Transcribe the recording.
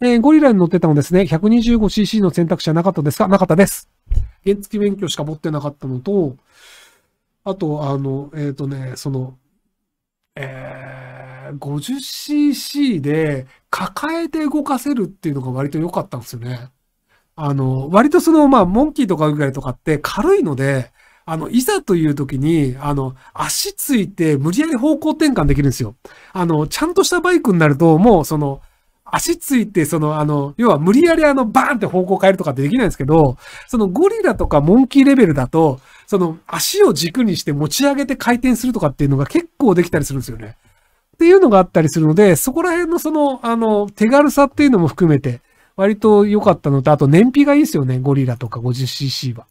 えー、ゴリラに乗ってたのですね、125cc の選択肢はなかったですかなかったです。原付免許しか持ってなかったのと、あと、あの、えっ、ー、とね、その、えー、50cc で抱えて動かせるっていうのが割と良かったんですよね。あの、割とその、まあ、モンキーとかぐらいとかって軽いので、あの、いざという時に、あの、足ついて無理やり方向転換できるんですよ。あの、ちゃんとしたバイクになると、もうその、足ついて、その、あの、要は無理やりあの、バーンって方向変えるとかってできないんですけど、そのゴリラとかモンキーレベルだと、その足を軸にして持ち上げて回転するとかっていうのが結構できたりするんですよね。っていうのがあったりするので、そこら辺のその、あの、手軽さっていうのも含めて、割と良かったのと、あと燃費がいいですよね、ゴリラとか 50cc は。